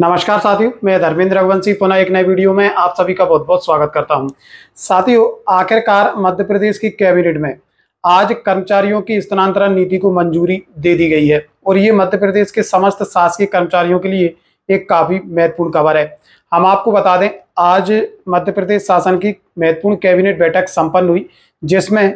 नमस्कार साथियों मैं धर्मेंद्र रघुवंशी पुनः एक नए वीडियो में आप सभी का बहुत बहुत स्वागत करता हूं साथियों आखिरकार मध्य प्रदेश की कैबिनेट में आज कर्मचारियों की स्थानांतरण नीति को मंजूरी दे दी गई है और ये मध्य प्रदेश के समस्त शासकीय कर्मचारियों के लिए एक काफी महत्वपूर्ण खबर है हम आपको बता दें आज मध्य प्रदेश शासन की महत्वपूर्ण कैबिनेट बैठक संपन्न हुई जिसमें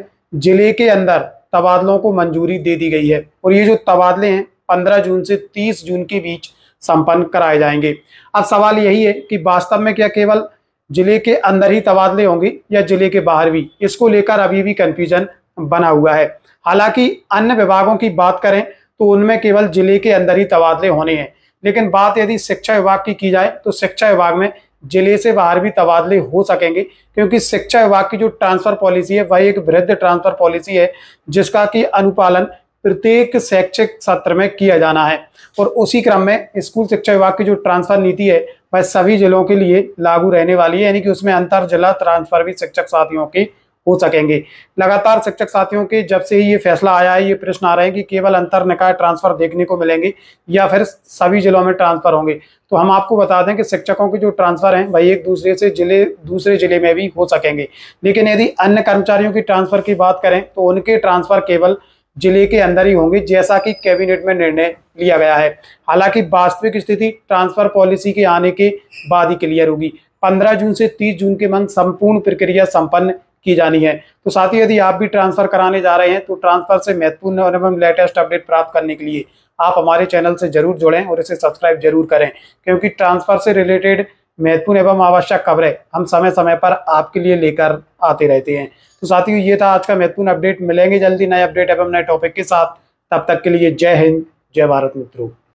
जिले के अंदर तबादलों को मंजूरी दे दी गई है और ये जो तबादले हैं पंद्रह जून से तीस जून के बीच संपन्न कराए जाएंगे अब सवाल यही है कि वास्तव में क्या केवल जिले के अंदर ही तबादले होंगे या जिले के बाहर भी इसको लेकर अभी भी कंफ्यूजन बना हुआ है हालांकि अन्य विभागों की बात करें तो उनमें केवल जिले के अंदर ही तबादले होने हैं लेकिन बात यदि शिक्षा विभाग की की जाए तो शिक्षा विभाग में जिले से बाहर भी तबादले हो सकेंगे क्योंकि शिक्षा विभाग की जो ट्रांसफर पॉलिसी है वह एक वृद्ध ट्रांसफर पॉलिसी है जिसका कि अनुपालन प्रत्येक शैक्षिक सत्र में किया जाना है और उसी क्रम में स्कूल शिक्षा विभाग की जो ट्रांसफर नीति है वह सभी जिलों के लिए लागू रहने वाली है यानी कि उसमें अंतर जिला ट्रांसफर भी शिक्षक साथियों के हो सकेंगे लगातार शिक्षक साथियों के जब से ये फैसला आया है ये प्रश्न आ रहे हैं कि केवल अंतर निकाय ट्रांसफर देखने को मिलेंगे या फिर सभी जिलों में ट्रांसफर होंगे तो हम आपको बता दें कि शिक्षकों के जो ट्रांसफर हैं वही एक दूसरे से जिले दूसरे जिले में भी हो सकेंगे लेकिन यदि अन्य कर्मचारियों की ट्रांसफर की बात करें तो उनके ट्रांसफर केवल जिले के अंदर ही होंगी जैसा कि कैबिनेट में निर्णय लिया गया है हालांकि वास्तविक स्थिति ट्रांसफर पॉलिसी के आने के बाद ही क्लियर होगी 15 जून से 30 जून के मन संपूर्ण प्रक्रिया संपन्न की जानी है तो साथ ही यदि आप भी ट्रांसफर कराने जा रहे हैं तो ट्रांसफर से महत्वपूर्ण और एवं लेटेस्ट अपडेट प्राप्त करने के लिए आप हमारे चैनल से जरूर जुड़ें और इसे सब्सक्राइब जरूर करें क्योंकि ट्रांसफर से रिलेटेड महत्वपूर्ण एवं आवश्यक खबरें हम समय समय पर आपके लिए लेकर आते रहते हैं तो साथियों ये था आज का महत्वपूर्ण अपडेट मिलेंगे जल्दी नए अपडेट एवं नए टॉपिक के साथ तब तक के लिए जय हिंद जय भारत मित्रों